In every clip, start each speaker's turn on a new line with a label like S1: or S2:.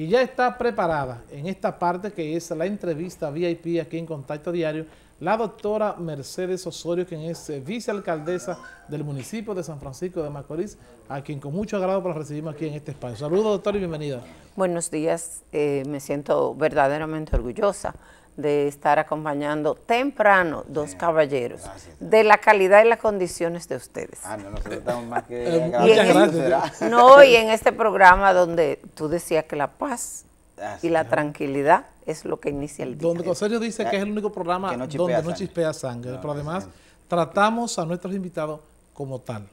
S1: Y ya está preparada en esta parte que es la entrevista VIP aquí en Contacto Diario, la doctora Mercedes Osorio, quien es eh, vicealcaldesa del municipio de San Francisco de Macorís, a quien con mucho agrado por recibimos aquí en este espacio. Saludos, doctora, y bienvenida.
S2: Buenos días, eh, me siento verdaderamente orgullosa de estar acompañando temprano dos caballeros de la calidad y las condiciones de ustedes. Ah, no, nosotros estamos más que eh, y No, y en este programa donde tú decías que la paz ah, y la tranquilidad
S1: es lo que inicia el día. Don dice que es el único programa donde no chispea sangre, pero además tratamos a nuestros invitados como tal.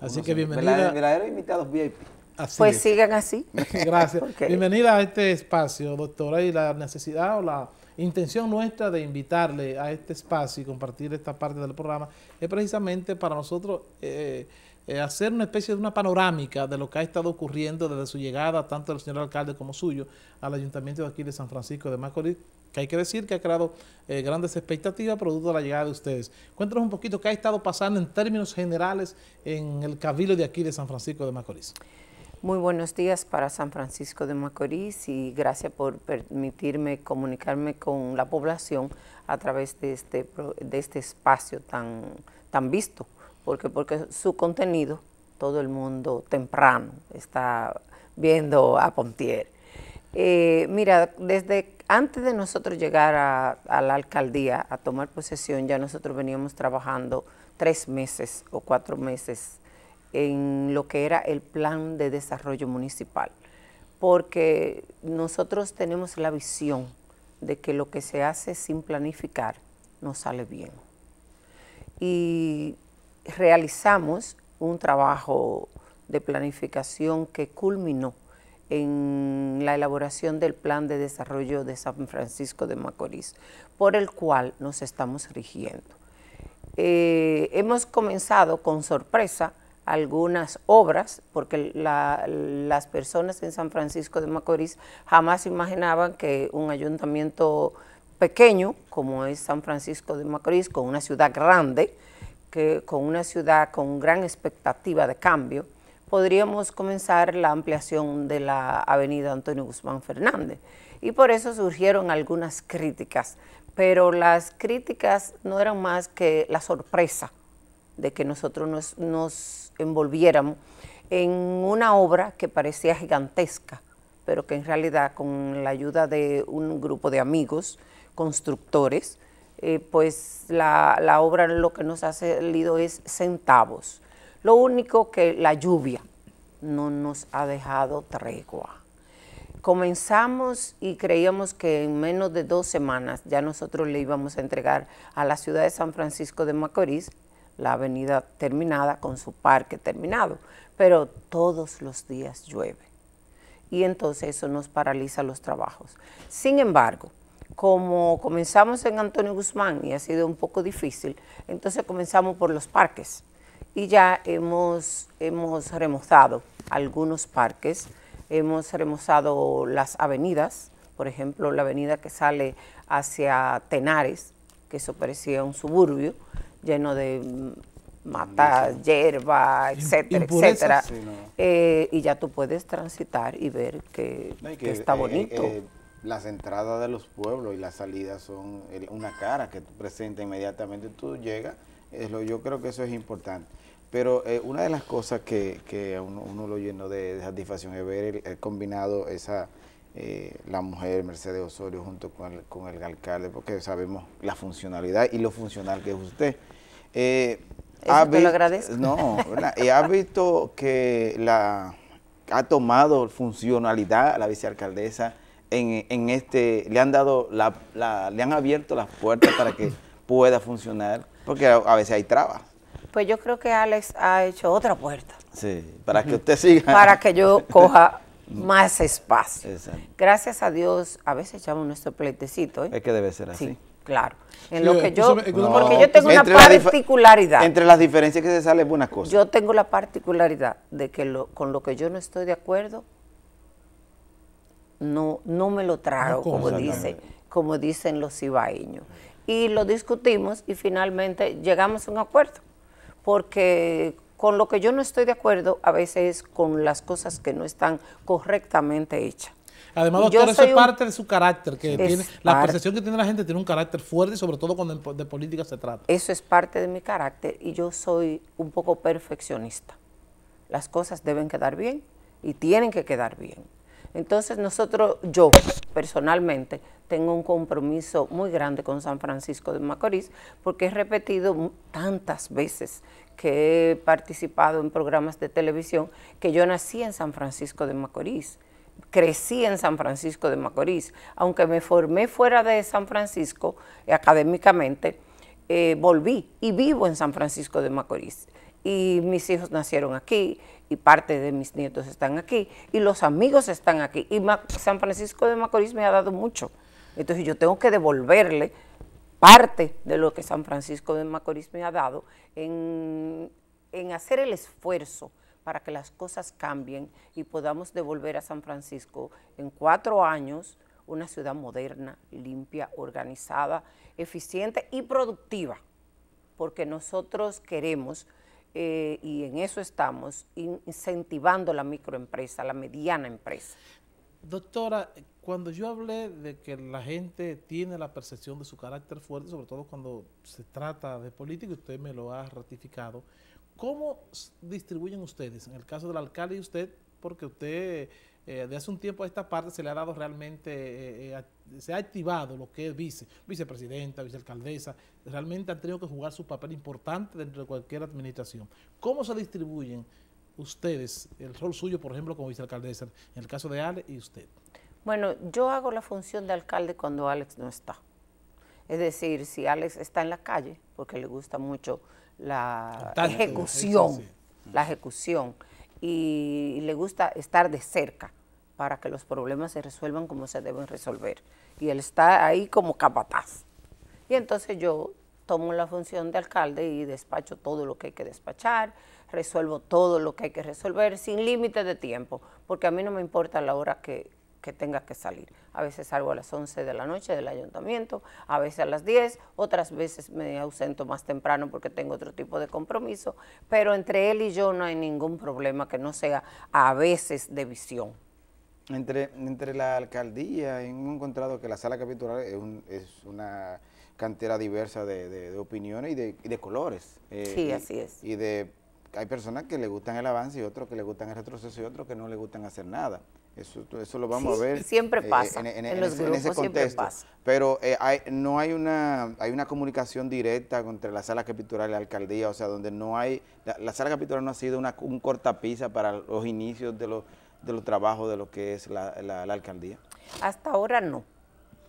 S1: Así que bienvenida. invitados VIP. pues sigan así. Gracias. Bienvenida a este espacio, doctora, y la necesidad o la intención nuestra de invitarle a este espacio y compartir esta parte del programa es precisamente para nosotros eh, eh, hacer una especie de una panorámica de lo que ha estado ocurriendo desde su llegada, tanto del señor alcalde como suyo, al ayuntamiento de aquí de San Francisco de Macorís, que hay que decir que ha creado eh, grandes expectativas producto de la llegada de ustedes. Cuéntanos un poquito qué ha estado pasando en términos generales en el cabildo de aquí de San Francisco de Macorís.
S2: Muy buenos días para San Francisco de Macorís y gracias por permitirme comunicarme con la población a través de este, de este espacio tan, tan visto, porque, porque su contenido todo el mundo temprano está viendo a Pontier. Eh, mira, desde antes de nosotros llegar a, la alcaldía a tomar posesión, ya nosotros veníamos trabajando tres meses o cuatro meses en lo que era el plan de desarrollo municipal, porque nosotros tenemos la visión de que lo que se hace sin planificar no sale bien. Y realizamos un trabajo de planificación que culminó en la elaboración del Plan de Desarrollo de San Francisco de Macorís, por el cual nos estamos rigiendo. Eh, hemos comenzado con sorpresa algunas obras, porque las personas en San Francisco de Macorís jamás imaginaban que un ayuntamiento pequeño, como es San Francisco de Macorís, con una ciudad grande, que con una ciudad con gran expectativa de cambio, podríamos comenzar la ampliación de la avenida Antonio Guzmán Fernández. Y por eso surgieron algunas críticas, pero las críticas no eran más que la sorpresa de que nosotros nos, envolviéramos en una obra que parecía gigantesca, pero que en realidad con la ayuda de un grupo de amigos, constructores, eh, pues la, la, obra lo que nos ha salido es centavos. Lo único que la lluvia no nos ha dejado tregua. Comenzamos y creíamos que en menos de dos semanas ya nosotros le íbamos a entregar a la ciudad de San Francisco de Macorís la avenida terminada con su parque terminado, pero todos los días llueve y entonces eso nos paraliza los trabajos. Sin embargo, como comenzamos en Antonio Guzmán y ha sido un poco difícil, entonces comenzamos por los parques y ya hemos, hemos remozado algunos parques, hemos remozado las avenidas, por ejemplo, la avenida que sale hacia Tenares, que eso parecía un suburbio, lleno de matas, hierba, etcétera, etcétera. Eh, y ya tú puedes transitar y ver que, está eh, eh, bonito.
S3: las entradas de los pueblos y las salidas son una cara que tú presentas inmediatamente, tú llegas, yo creo que eso es importante. Pero una de las cosas que, que uno, lo llenó de, satisfacción es ver el combinado esa eh, la mujer Mercedes Osorio junto con el, alcalde, porque sabemos la funcionalidad y lo funcional que es usted. Eh, no, y ha visto que la ha tomado funcionalidad la vicealcaldesa en, en este, le han dado la, le han abierto las puertas para que pueda funcionar, porque a, veces hay trabas.
S2: Pues yo creo que Alex ha hecho otra puerta.
S3: Sí, para que usted siga. Para
S2: que yo coja más espacio. Gracias a Dios, a veces echamos nuestro pleitecito. ¿eh? Es que debe ser así. Sí, claro. En lo que yo, porque yo tengo una particularidad.
S3: entre las diferencias que se sale es buena cosa.
S2: Yo tengo la particularidad de que con lo que yo no estoy de acuerdo, no, no me lo trago, como, dice, como dicen los ibaeños. Y lo discutimos y finalmente llegamos a un acuerdo, porque con lo que yo no estoy de acuerdo a veces es con las cosas que no están correctamente hechas.
S1: Además, doctora, eso es parte de su carácter, que tiene, la percepción que tiene la gente tiene un carácter fuerte, sobre todo cuando de política se trata.
S2: Eso es parte de mi carácter y yo soy un poco perfeccionista. Las cosas deben quedar bien y tienen que quedar bien. Entonces nosotros, yo personalmente, tengo un compromiso muy grande con San Francisco de Macorís porque he repetido tantas veces que he participado en programas de televisión que yo nací en San Francisco de Macorís crecí en San Francisco de Macorís, aunque me formé fuera de San Francisco eh, académicamente, eh, volví y vivo en San Francisco de Macorís y mis hijos nacieron aquí y parte de mis nietos están aquí y los amigos están aquí y San Francisco de Macorís me ha dado mucho. Entonces yo tengo que devolverle parte de lo que San Francisco de Macorís me ha dado en, en hacer el esfuerzo para que las cosas cambien y podamos devolver a San Francisco en cuatro años una ciudad moderna, limpia, organizada, eficiente y productiva, porque nosotros queremos eh, y en eso estamos, incentivando la microempresa, la mediana empresa.
S1: Doctora, cuando yo hablé de que la gente tiene la percepción de su carácter fuerte, sobre todo cuando se trata de política, usted me lo ha ratificado, ¿cómo distribuyen ustedes? En el caso del alcalde y usted, porque usted eh, de hace un tiempo a esta parte se le ha dado realmente, eh, eh, se ha activado lo que es vice, vicepresidenta, vicealcaldesa, realmente han tenido que jugar su papel importante dentro de cualquier administración. ¿Cómo se distribuyen ustedes el rol suyo, por ejemplo, como vicealcaldesa, en el caso de Alex y usted?
S2: Bueno, yo hago la función de alcalde cuando Alex no está. Es decir, si Alex está en la calle, porque le gusta mucho la ejecución, la ejecución, y le gusta estar de cerca para que los problemas se resuelvan como se deben resolver. Y él está ahí como capataz. Y entonces yo tomo la función de alcalde y despacho todo lo que hay que despachar, resuelvo todo lo que hay que resolver sin límite de tiempo, porque a mí no me importa la hora que, tenga que salir. A veces salgo a las 11 de la noche del ayuntamiento, a veces a las 10, otras veces me ausento más temprano porque tengo otro tipo de compromiso, pero entre él y yo no hay ningún problema que no sea a veces de visión entre, entre la alcaldía hemos encontrado que la
S3: sala capitular es, es una cantera diversa de, de, opiniones y de, colores. Eh, sí, y, así es. Y de hay personas que le gustan el avance y otros que le gustan el retroceso y otros que no le gustan hacer nada. Eso, eso lo vamos a ver. Siempre eh, pasa. en, los ese, contexto. Pero eh, no hay una, hay una comunicación directa entre la sala capitular y la alcaldía, o sea, donde no hay. La, sala capitular no ha sido una, un cortapisa para los inicios
S2: de los de los trabajos de lo que es la, alcaldía? Hasta ahora no.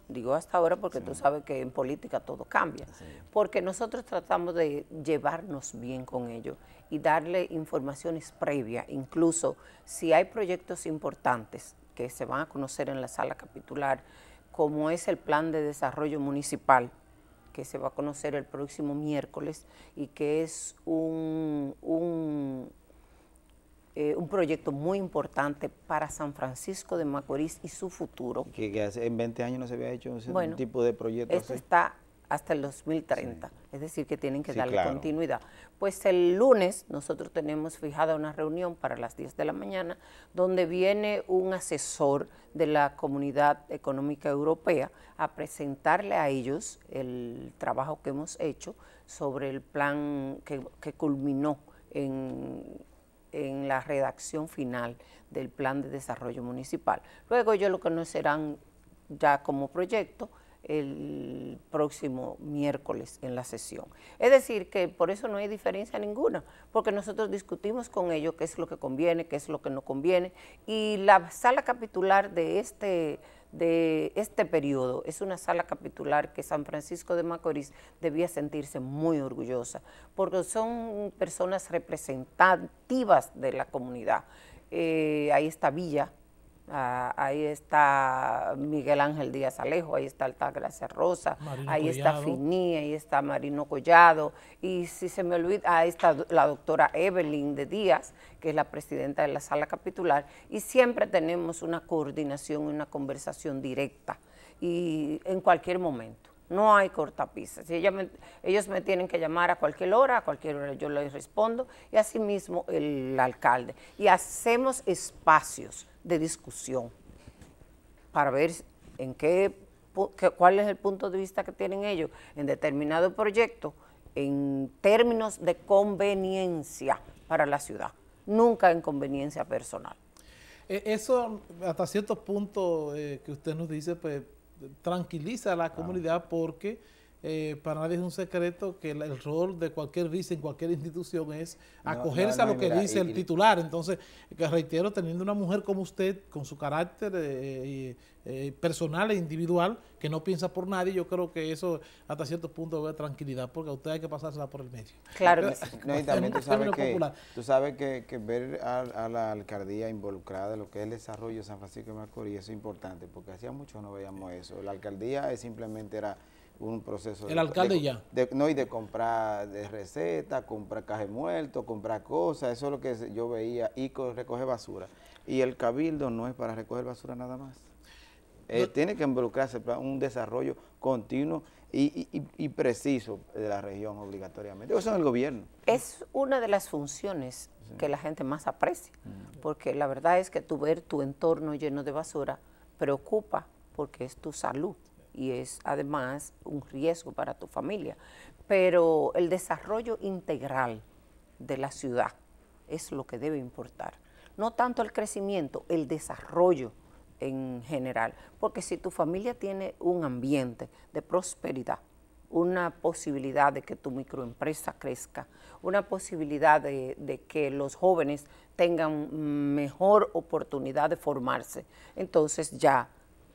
S2: Digo hasta ahora porque tú sabes que en política todo cambia. Porque nosotros tratamos de llevarnos bien con ellos y darle informaciones previas, incluso si hay proyectos importantes que se van a conocer en la sala capitular, como es el plan de desarrollo municipal, que se va a conocer el próximo miércoles y que es un, eh, un proyecto muy importante para San Francisco de Macorís y su futuro. Que, en 20 años no se había hecho ese tipo de proyecto. está hasta el 2030, es decir, que tienen que darle continuidad. Pues el lunes nosotros tenemos fijada una reunión para las 10 de la mañana, donde viene un asesor de la Comunidad Económica Europea a presentarle a ellos el trabajo que hemos hecho sobre el plan que culminó en en la redacción final del plan de desarrollo municipal. Luego ellos lo conocerán ya como proyecto el próximo miércoles en la sesión. Es decir, que por eso no hay diferencia ninguna, porque nosotros discutimos con ellos qué es lo que conviene, qué es lo que no conviene, y la sala capitular de este, de este periodo es una sala capitular que San Francisco de Macorís debía sentirse muy orgullosa, porque son personas representativas de la comunidad. Eh, ahí está Villa, Ah, ahí está Miguel Ángel Díaz Alejo, ahí está Altagracia Rosa, ahí está Finí, ahí está Marino Collado, y si se me olvida, ahí está la doctora Evelyn de Díaz, que es la presidenta de la sala capitular, y siempre tenemos una coordinación, una conversación directa, y en cualquier momento. No hay cortapisas. ellos me tienen que llamar a cualquier hora, a cualquier hora yo les respondo, y asimismo el alcalde. Y hacemos espacios de discusión para ver en qué, cuál es el punto de vista que tienen ellos en determinado proyecto en términos de conveniencia para la ciudad, nunca en conveniencia personal.
S1: E, eso, hasta cierto punto eh, que usted nos dice, pues tranquiliza a la comunidad porque eh, para nadie es un secreto que el, rol de cualquier vice en cualquier institución es acogerse a lo que dice el titular. Entonces, que reitero, teniendo una mujer como usted, con su carácter eh, eh, personal e individual, que no piensa por nadie, yo creo que eso hasta cierto punto da tranquilidad, porque a usted hay que pasársela por el medio. Claro. no, y también tú sabes, que,
S3: tú sabes que, ver a, la alcaldía involucrada en lo que es el desarrollo de San Francisco de Macorís es importante, porque hacía mucho no veíamos eso. La alcaldía simplemente era un proceso. El alcalde ya. no, y de comprar de recetas, comprar cajes muerto, comprar cosas, eso es lo que yo veía, y recoger basura. Y el cabildo no es para recoger basura nada más. Eh, tiene que involucrarse para un desarrollo continuo y, preciso de la región obligatoriamente. Eso es el gobierno.
S2: Es una de las funciones que la gente más aprecia, mm. porque la verdad es que tu ver tu entorno lleno de basura preocupa porque es tu salud y es además un riesgo para tu familia. Pero el desarrollo integral de la ciudad es lo que debe importar. No tanto el crecimiento, el desarrollo en general. Porque si tu familia tiene un ambiente de prosperidad, una posibilidad de que tu microempresa crezca, una posibilidad de, que los jóvenes tengan mejor oportunidad de formarse. Entonces ya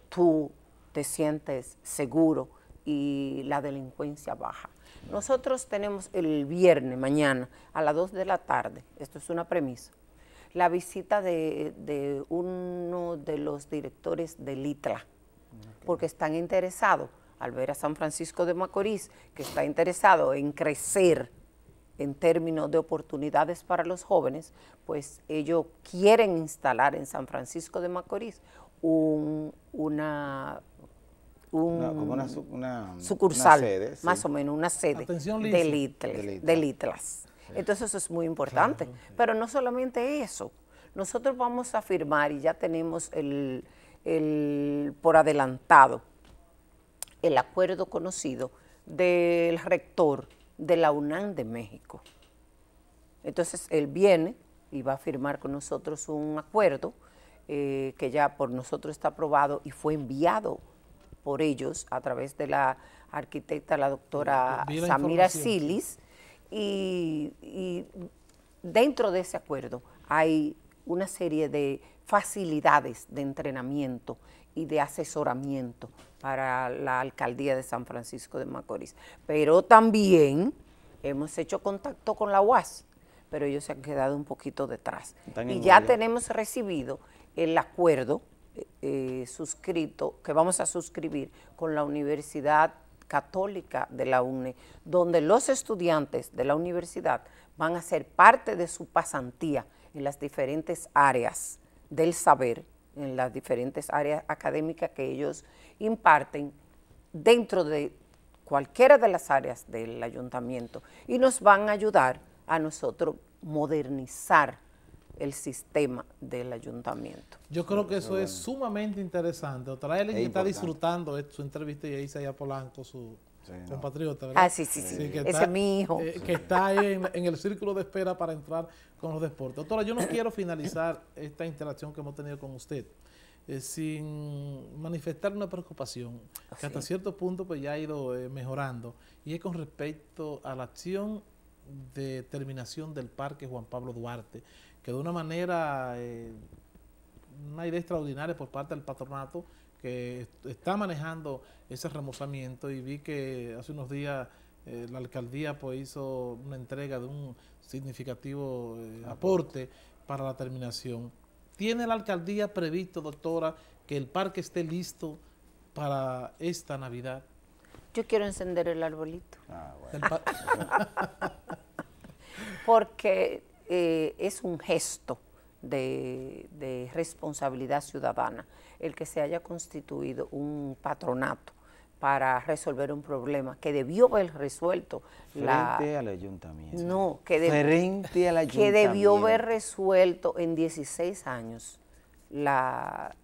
S2: tu te sientes seguro y la delincuencia baja. Nosotros tenemos el viernes, mañana, a las 2 de la tarde, esto es una premisa, la visita de, uno de los directores de ITLA, porque están interesados, al ver a San Francisco de Macorís, que está interesado en crecer en términos de oportunidades para los jóvenes, pues ellos quieren instalar en San Francisco de Macorís un, una como
S3: una, sucursal, más
S2: o menos, una sede de ITLAS. Entonces eso es muy importante. Pero no solamente eso, nosotros vamos a firmar y ya tenemos por adelantado el acuerdo conocido del rector de la UNAM de México. Entonces él viene y va a firmar con nosotros un acuerdo eh, que ya por nosotros está aprobado y fue enviado por ellos a través de la arquitecta, la doctora eh, eh, Samira Silis, y, dentro de ese acuerdo hay una serie de facilidades de entrenamiento y de asesoramiento para la alcaldía de San Francisco de Macorís. Pero también hemos hecho contacto con la UAS, pero ellos se han quedado un poquito detrás. y ya tenemos recibido el acuerdo eh, eh, suscrito, que vamos a suscribir con la Universidad Católica de la UNE, donde los estudiantes de la universidad van a ser parte de su pasantía en las diferentes áreas del saber, en las diferentes áreas académicas que ellos imparten dentro de cualquiera de las áreas del ayuntamiento y nos van a ayudar a nosotros modernizar el sistema del
S1: ayuntamiento. Yo creo que eso es sumamente interesante. Otra vez está disfrutando su entrevista y ahí está Polanco, su compatriota, ¿verdad? Ah, sí, sí, sí. Ese está, es mi hijo. Eh, que está en, el círculo de espera para entrar con los deportes. Doctora, yo no quiero finalizar esta interacción que hemos tenido con usted eh, sin manifestar una preocupación que hasta cierto punto pues ya ha ido eh, mejorando y es con respecto a la acción de terminación del Parque Juan Pablo Duarte, que de una manera, eh, una idea extraordinaria por parte del patronato que está manejando ese remozamiento y vi que hace unos días eh, la alcaldía pues hizo una entrega de un significativo eh, aporte para la terminación. ¿Tiene la alcaldía previsto, doctora, que el parque esté listo para esta Navidad?
S2: Yo quiero encender el arbolito. Ah, bueno. Porque eh, es un gesto de, responsabilidad ciudadana el que se haya constituido un patronato para resolver un problema que debió haber resuelto frente
S3: al ayuntamiento.
S2: No, que, que debió haber resuelto en 16 años la,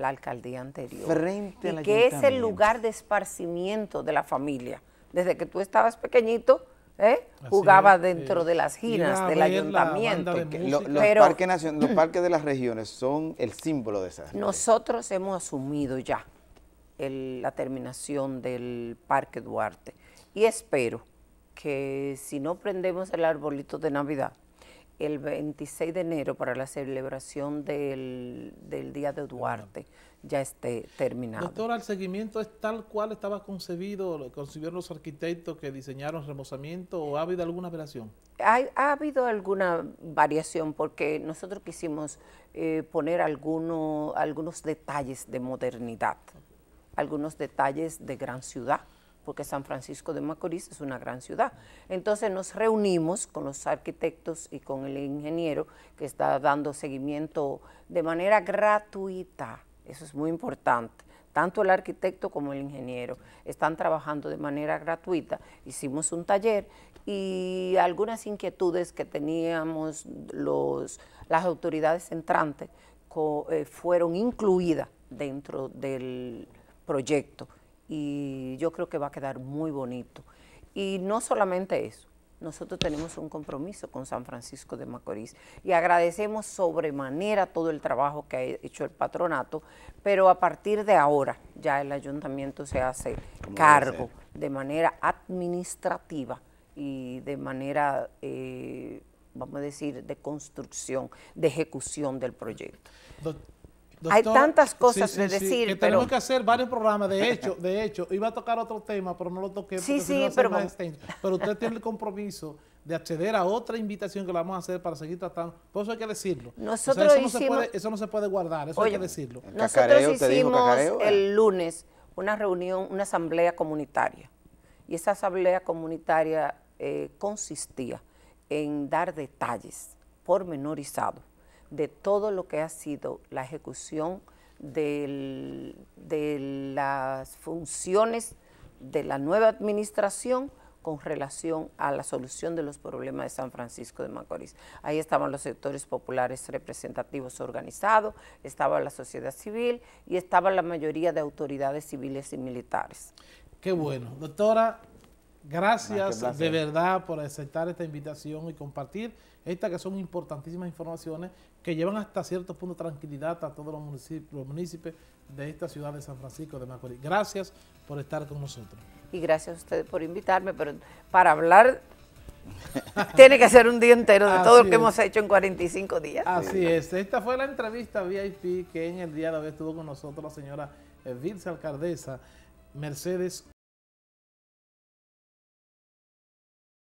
S2: alcaldía anterior. y que es el lugar de esparcimiento de la familia. Desde que tú estabas pequeñito, ¿eh? jugaba dentro de las giras del ayuntamiento. los,
S3: parques de las regiones son el símbolo de esas.
S2: Nosotros hemos asumido ya la terminación del Parque Duarte y espero que si no prendemos el arbolito de Navidad, el 26 de enero para la celebración del, Día de Duarte ya esté terminado.
S1: Doctora, el seguimiento es tal cual estaba concebido, lo concibieron los arquitectos que diseñaron el remozamiento o ha habido alguna variación?
S2: Ha, habido alguna variación porque nosotros quisimos eh, poner algunos detalles de modernidad, algunos detalles de gran ciudad porque San Francisco de Macorís es una gran ciudad. Entonces nos reunimos con los arquitectos y con el ingeniero que está dando seguimiento de manera gratuita. Eso es muy importante. Tanto el arquitecto como el ingeniero están trabajando de manera gratuita. Hicimos un taller y algunas inquietudes que teníamos las autoridades entrantes eh, fueron incluidas dentro del proyecto y yo creo que va a quedar muy bonito. Y no solamente eso, nosotros tenemos un compromiso con San Francisco de Macorís y agradecemos sobremanera todo el trabajo que ha hecho el patronato, pero a partir de ahora ya el ayuntamiento se hace cargo de manera administrativa y de manera, eh, vamos a decir, de construcción, de ejecución del proyecto.
S1: Hay tantas cosas que decir. pero... Tenemos que hacer varios programas. De hecho, de hecho, iba a tocar otro tema, pero no lo toqué porque sí, pero... Este pero usted tiene el compromiso de acceder a otra invitación que la vamos a hacer para seguir tratando. Por eso hay que decirlo. Nosotros eso, no se puede, guardar, eso hay que decirlo. Nosotros hicimos el
S2: lunes una reunión, una asamblea comunitaria. Y esa asamblea comunitaria eh, consistía en dar detalles pormenorizados de todo lo que ha sido la ejecución de las funciones de la nueva administración con relación a la solución de los problemas de San Francisco de Macorís. Ahí estaban los sectores populares representativos organizados, estaba la sociedad civil y estaba la mayoría de autoridades civiles y militares.
S1: Qué bueno. Doctora, Gracias de verdad por aceptar esta invitación y compartir estas que son importantísimas informaciones que llevan hasta cierto punto tranquilidad a todos los municipios, de esta ciudad de San Francisco de Macorís. Gracias por estar con nosotros.
S2: Y gracias a ustedes por invitarme, pero para hablar
S1: tiene que ser un día entero de todo lo que hemos hecho en 45 días. Así es. Esta fue la entrevista VIP que en el día de hoy estuvo con nosotros la señora Alcaldesa, Mercedes